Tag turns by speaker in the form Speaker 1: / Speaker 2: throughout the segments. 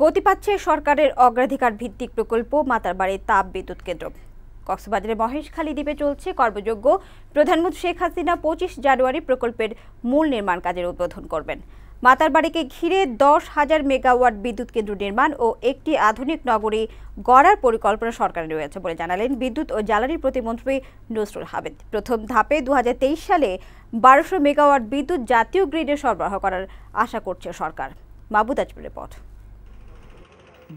Speaker 1: গতি পাচ্ছে সরকারের অগ্রাধিকার ভিত্তিক প্রকল্প বাড়ির তাপ বিদ্যুৎ কেন্দ্র কক্সবাজারের মহেশখালী দ্বীপে চলছে কর্মযোগ্য প্রধানমন্ত্রী শেখ হাসিনা পঁচিশ জানুয়ারি প্রকল্পের মূল নির্মাণ কাজের উদ্বোধন করবেন মাতারবাড়িকে ঘিরে দশ হাজার মেগাওয়াট বিদ্যুৎ কেন্দ্র নির্মাণ ও একটি আধুনিক নগরী গড়ার পরিকল্পনা সরকারের রয়েছে বলে জানালেন বিদ্যুৎ ও জ্বালানি প্রতিমন্ত্রী নজরুল হাবেদ প্রথম ধাপে দু সালে বারোশো মেগাওয়াট বিদ্যুৎ জাতীয় গ্রিডে সরবরাহ করার আশা করছে সরকার মাবুদাজপুর রিপোর্ট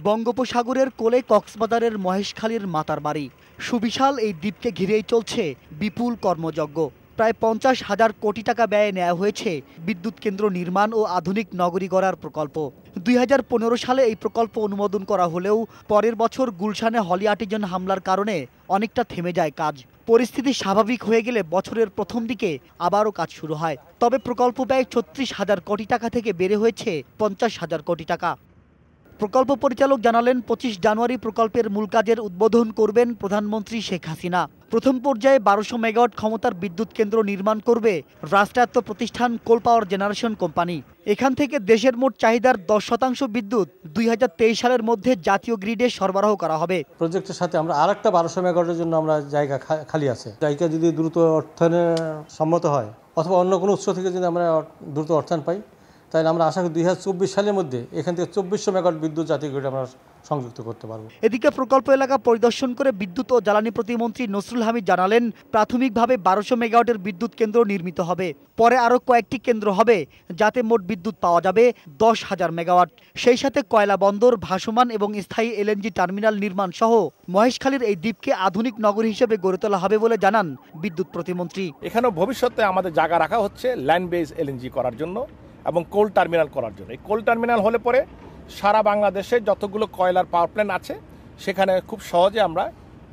Speaker 2: বঙ্গোপসাগরের কোলে কক্সবাজারের মহেশখালীর মাতার বাড়ি সুবিশাল এই দ্বীপকে ঘিরেই চলছে বিপুল কর্মযজ্ঞ প্রায় পঞ্চাশ হাজার কোটি টাকা ব্যয়ে নেওয়া হয়েছে বিদ্যুৎ কেন্দ্র নির্মাণ ও আধুনিক নগরী গড়ার প্রকল্প দুই সালে এই প্রকল্প অনুমোদন করা হলেও পরের বছর গুলশানে হলি আর্টিজন হামলার কারণে অনেকটা থেমে যায় কাজ পরিস্থিতি স্বাভাবিক হয়ে গেলে বছরের প্রথম দিকে আবারও কাজ শুরু হয় তবে প্রকল্প ব্যয় ছত্রিশ হাজার কোটি টাকা থেকে বেড়ে হয়েছে পঞ্চাশ হাজার কোটি টাকা প্রকল্প পরিচালক জানালেন পঁচিশ জানুয়ারি প্রকল্পের মূল কাজের উদ্বোধন করবেন প্রধানমন্ত্রী শেখ হাসিনা প্রথম পর্যায়ে বারোশো মেগাওয়াট ক্ষমতার বিদ্যুৎ কেন্দ্র নির্মাণ করবে রাষ্ট্রায়ত্ত প্রতিষ্ঠান কোল পাওয়ার জেনারেশন কোম্পানি এখান থেকে দেশের মোট চাহিদার দশ শতাংশ বিদ্যুৎ দুই সালের মধ্যে জাতীয় গ্রিডে সরবরাহ করা হবে প্রজেক্টের সাথে আমরা
Speaker 3: আর একটা বারোশো মেগাওয়াটের জন্য আমরা জায়গা খালি আছে জায়গা যদি দ্রুত অর্থায়নে সম্মত হয় অথবা অন্য কোনো উৎস থেকে যদি আমরা দ্রুত অর্থায়ন পাই তাই আমরা আশা করি দুই সালের মধ্যে এখান থেকে চব্বিশশো মেগাওয়াট বিদ্যুৎ জাতীয় গ্রিডে আমরা সংযুক্ত করতে পারব
Speaker 2: এদিকে প্রকল্প এলাকা পরিদর্শন করে বিদ্যুৎ ও জ্বালানি প্রতিমন্ত্রী নসরুল হামিদ জানালেন প্রাথমিকভাবে বারোশো মেগাওয়াটের বিদ্যুৎ কেন্দ্র নির্মিত হবে পরে আরও কয়েকটি কেন্দ্র হবে যাতে মোট বিদ্যুৎ পাওয়া যাবে দশ হাজার মেগাওয়াট সেই সাথে কয়লা বন্দর ভাসমান এবং স্থায়ী এলএনজি টার্মিনাল নির্মাণ সহ মহেশখালীর এই দ্বীপকে আধুনিক নগর হিসেবে গড়ে তোলা হবে বলে জানান বিদ্যুৎ প্রতিমন্ত্রী এখানেও ভবিষ্যতে
Speaker 4: আমাদের জায়গা রাখা হচ্ছে ল্যান্ড বেস এলএনজি করার জন্য এবং কোল টার্মিনাল করার জন্য এই কোল টার্মিনাল হলে পরে সারা বাংলাদেশে যতগুলো কয়লার পাওয়ার প্ল্যান্ট আছে সেখানে খুব সহজে আমরা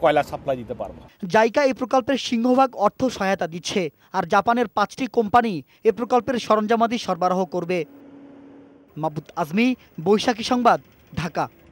Speaker 4: কয়লা সাপ্লাই দিতে পারবো
Speaker 2: জাইকা এই প্রকল্পের সিংহভাগ অর্থ সহায়তা দিচ্ছে আর জাপানের পাঁচটি কোম্পানি এ প্রকল্পের সরঞ্জামাদি সরবরাহ করবে মাহবুদ আজমি বৈশাখী সংবাদ ঢাকা